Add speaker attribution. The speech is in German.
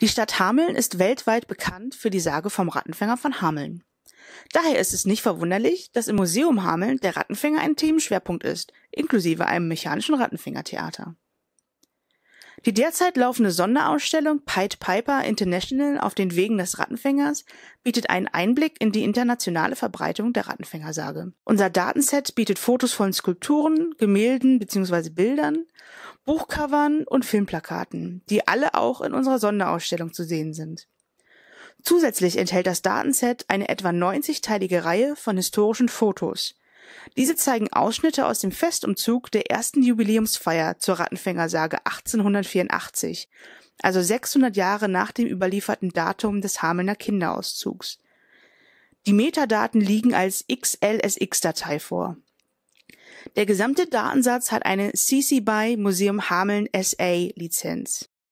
Speaker 1: Die Stadt Hameln ist weltweit bekannt für die Sage vom Rattenfänger von Hameln. Daher ist es nicht verwunderlich, dass im Museum Hameln der Rattenfänger ein Themenschwerpunkt ist, inklusive einem mechanischen Rattenfängertheater die derzeit laufende Sonderausstellung Pied Piper International auf den Wegen des Rattenfängers bietet einen Einblick in die internationale Verbreitung der Rattenfängersage. Unser Datenset bietet Fotos von Skulpturen, Gemälden bzw. Bildern, Buchcovern und Filmplakaten, die alle auch in unserer Sonderausstellung zu sehen sind. Zusätzlich enthält das Datenset eine etwa 90-teilige Reihe von historischen Fotos, diese zeigen Ausschnitte aus dem Festumzug der ersten Jubiläumsfeier zur Rattenfängersage 1884, also 600 Jahre nach dem überlieferten Datum des Hamelner Kinderauszugs. Die Metadaten liegen als XLSX-Datei vor. Der gesamte Datensatz hat eine CC BY Museum Hameln SA Lizenz.